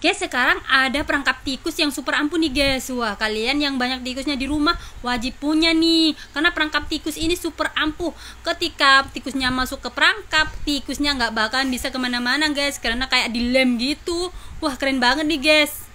Guys, sekarang ada perangkap tikus yang super ampun nih guys. Wah, kalian yang banyak tikusnya di rumah wajib punya nih. Karena perangkap tikus ini super ampuh. Ketika tikusnya masuk ke perangkap, tikusnya nggak bakalan bisa kemana-mana guys. Karena kayak dilem gitu. Wah, keren banget nih guys.